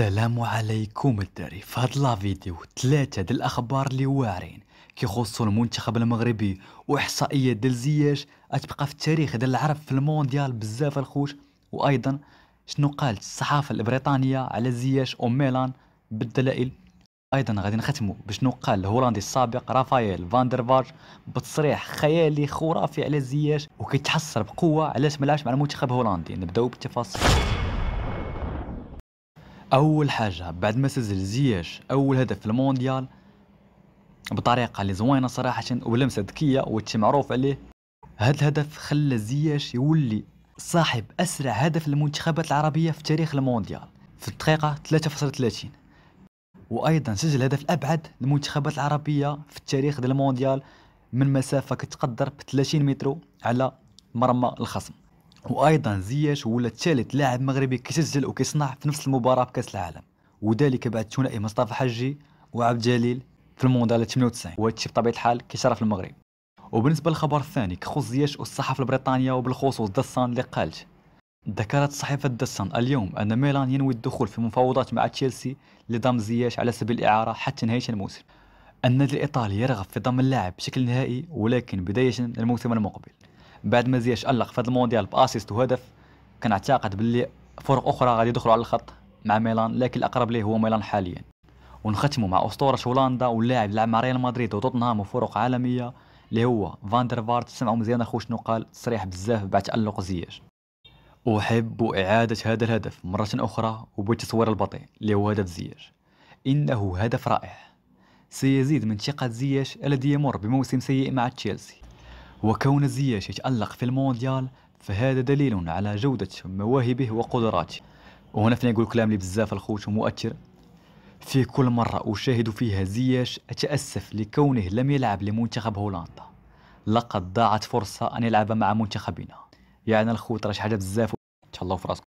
السلام عليكم الدري في هاد لا فيديو ثلاثة ديال الاخبار اللي واعرين كيخصوا المنتخب المغربي واحصائيات ديال زياش غتبقى في التاريخ ديال العرب في المونديال بزاف الخوش وايضا شنو قالت الصحافة البريطانية على زياش وميلان بالدلائل ايضا غادي نختمو بشنو قال الهولندي السابق رافائيل فاندرفارج بتصريح خيالي خرافي على زياش وكيتحسر بقوه علاش ملعبش مع المنتخب الهولندي نبداو بالتفاصيل اول حاجه بعد ما سجل زياش اول هدف في المونديال بطريقه اللي زوينه صراحه ولمسه ذكيه وتش معروف عليه هاد الهدف خلى زياش يولي صاحب اسرع هدف للمنتخبات العربيه في تاريخ المونديال في الدقيقه 3.30 وايضا سجل هدف الابعد للمنتخبات العربيه في التاريخ ديال المونديال من مسافه كتقدر ب 30 متر على مرمى الخصم وايضا زياش هو ثالث لاعب مغربي كيسجل وكيصنع في نفس المباراه بكاس العالم وذلك بعد ثنائي مصطفى حجي وعبد الجليل في المونديال 98 الشيء بطبيعه الحال كيشرف المغرب وبالنسبه للخبر الثاني كخص زياش والصحافه البريطانيه وبالخصوص دسان اللي قالت ذكرت صحيفة دسان اليوم أن ميلان ينوي الدخول في مفاوضات مع تشيلسي لضم زياش على سبيل الإعارة حتى نهاية الموسم النادي الإيطالي يرغب في ضم اللاعب بشكل نهائي ولكن بداية الموسم المقبل بعد ما زياش ألق في هذا المونديال باسيست وهدف كنعتقد باللي فرق اخرى غادي يدخلوا على الخط مع ميلان لكن الاقرب ليه هو ميلان حاليا ونختموا مع اسطوره هولندا واللاعب لعب مع ريال مدريد وتوتنهام وفرق عالميه اللي هو فاندر فارت سمعوا مزيان اخو شنو قال تصريح بزاف بعد تالق زياش احب اعاده هذا الهدف مره اخرى وبالتصوير البطيء اللي هو هدف زياش انه هدف رائع سيزيد من ثقه زياش الذي يمر بموسم سيء مع تشيلسي وكون زياش يتألق في المونديال فهذا دليل على جودة مواهبه وقدراته وهنا فين نقول كلام لي بزاف الخوت ومؤثر في كل مرة أشاهد فيها زياش أتأسف لكونه لم يلعب لمنتخب هولندا لقد ضاعت فرصة أن يلعب مع منتخبنا يعني الخوت راه شي حاجة بزاف تهلاو في راسكم